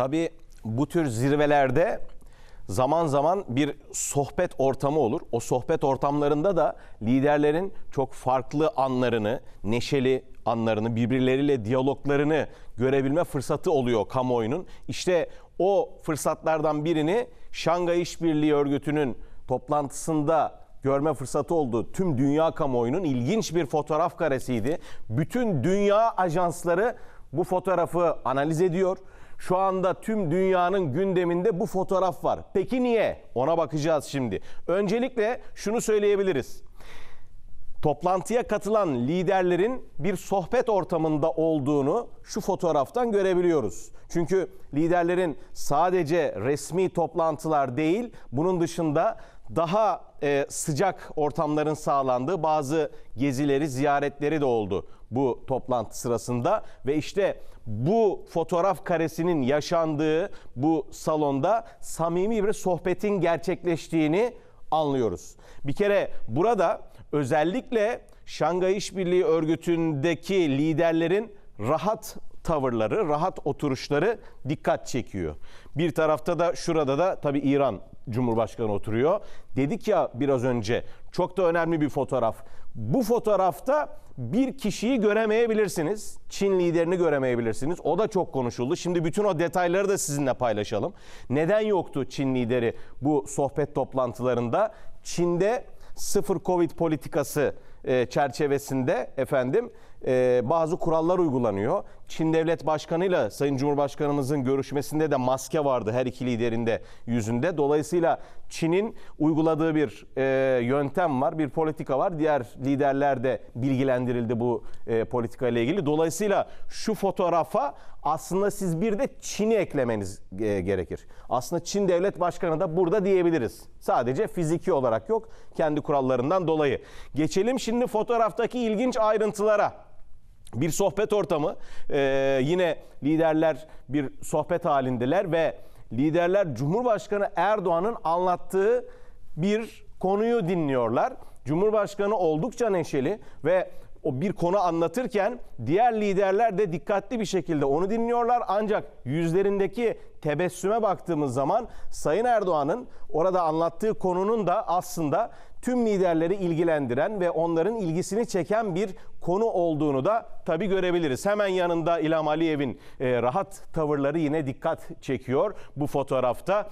Tabii bu tür zirvelerde zaman zaman bir sohbet ortamı olur. O sohbet ortamlarında da liderlerin çok farklı anlarını, neşeli anlarını, birbirleriyle diyaloglarını görebilme fırsatı oluyor kamuoyunun. İşte o fırsatlardan birini Şangay İşbirliği Örgütü'nün toplantısında görme fırsatı oldu. Tüm dünya kamuoyunun ilginç bir fotoğraf karesiydi. Bütün dünya ajansları bu fotoğrafı analiz ediyor. Şu anda tüm dünyanın gündeminde bu fotoğraf var. Peki niye? Ona bakacağız şimdi. Öncelikle şunu söyleyebiliriz. Toplantıya katılan liderlerin bir sohbet ortamında olduğunu şu fotoğraftan görebiliyoruz. Çünkü liderlerin sadece resmi toplantılar değil, bunun dışında daha e, sıcak ortamların sağlandığı bazı gezileri, ziyaretleri de oldu bu toplantı sırasında ve işte bu fotoğraf karesinin yaşandığı bu salonda samimi bir sohbetin gerçekleştiğini anlıyoruz. Bir kere burada özellikle Şangay İşbirliği Örgütü'ndeki liderlerin rahat tavırları, rahat oturuşları dikkat çekiyor. Bir tarafta da şurada da tabii İran Cumhurbaşkanı oturuyor. Dedik ya biraz önce çok da önemli bir fotoğraf. Bu fotoğrafta bir kişiyi göremeyebilirsiniz. Çin liderini göremeyebilirsiniz. O da çok konuşuldu. Şimdi bütün o detayları da sizinle paylaşalım. Neden yoktu Çin lideri bu sohbet toplantılarında? Çin'de sıfır Covid politikası e, çerçevesinde efendim e, bazı kurallar uygulanıyor. Çin Devlet başkanıyla Sayın Cumhurbaşkanımızın görüşmesinde de maske vardı her iki liderinde yüzünde. Dolayısıyla Çin'in uyguladığı bir e, yöntem var, bir politika var. Diğer liderler de bilgilendirildi bu e, politika ile ilgili. Dolayısıyla şu fotoğrafa aslında siz bir de Çin'i eklemeniz gerekir. Aslında Çin Devlet Başkanı da burada diyebiliriz. Sadece fiziki olarak yok, kendi kurallarından dolayı. Geçelim şimdi şimdi fotoğraftaki ilginç ayrıntılara bir sohbet ortamı ee, yine liderler bir sohbet halindeler ve liderler Cumhurbaşkanı Erdoğan'ın anlattığı bir konuyu dinliyorlar. Cumhurbaşkanı oldukça neşeli ve o bir konu anlatırken diğer liderler de dikkatli bir şekilde onu dinliyorlar. Ancak yüzlerindeki tebessüme baktığımız zaman Sayın Erdoğan'ın orada anlattığı konunun da aslında tüm liderleri ilgilendiren ve onların ilgisini çeken bir konu olduğunu da tabi görebiliriz. Hemen yanında İlham Aliyev'in e, rahat tavırları yine dikkat çekiyor bu fotoğrafta.